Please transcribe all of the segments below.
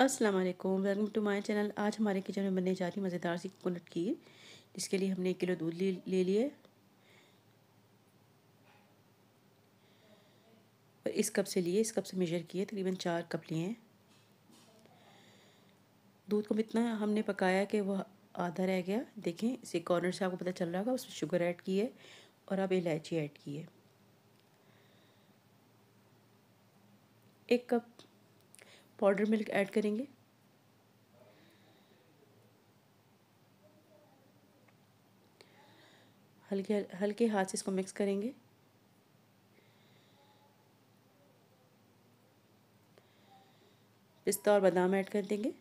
अस्सलाम वालेकुम welcome to my channel आज हमारे किचन में बनने जा रही मज़ेदार सी कोकोनट खीर जिसके लिए हमने एक किलो दूध ले ले लिए और इस कप से लिए इस कप से मेजर किए तकरीबन चार कप लिए हैं दूध को इतना हमने पकाया कि वह आधा रह गया देखें इसे कॉर्नर से आपको पता चल रहा होगा उसमें शुगर ऐड की है और अब इलायची ऐड की है एक कप पाउडर मिल्क ऐड करेंगे हल्के हल्के हाथ से इसको मिक्स करेंगे पिस्ता और बादाम ऐड कर देंगे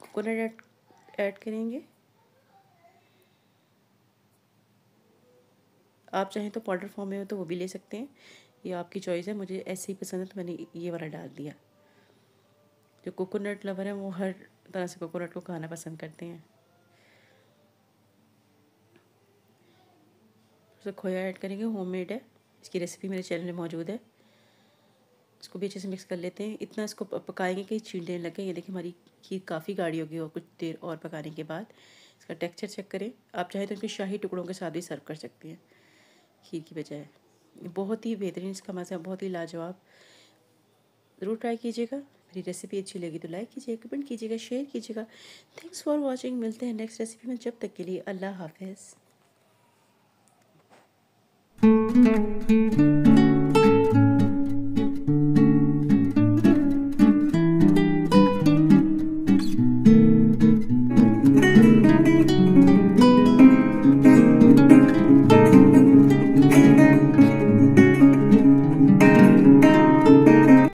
कोकोनट ऐड करेंगे आप चाहें तो पाउडर फॉर्म में हो तो वो भी ले सकते हैं ये आपकी चॉइस है मुझे ऐसे ही पसंद है तो मैंने ये वाला डाल दिया जो कोकोनट लवर है वो हर तरह से कोकोनट को खाना पसंद करते हैं तो खोया ऐड करेंगे होममेड है इसकी रेसिपी मेरे चैनल में मौजूद है इसको भी अच्छे से मिक्स कर लेते हैं इतना इसको पकाएंगे कि छींटे लगे ये देखिए हमारी खीर काफ़ी गाढ़ी होगी और कुछ देर और पकाने के बाद इसका टेक्सचर चेक करें आप चाहे तो इनके शाही टुकड़ों के साथ भी सर्व कर सकते हैं खीर की बजाय बहुत ही बेहतरीन इसका मज़ा बहुत ही लाजवाब ज़रूर ट्राई कीजिएगा मेरी रेसिपी अच्छी लगी तो लाइक कीजिएगा कमेंट कीजिएगा शेयर कीजिएगा थैंक्स फॉर वॉचिंग मिलते हैं नेक्स्ट रेसिपी में जब तक के लिए अल्लाह हाफिज़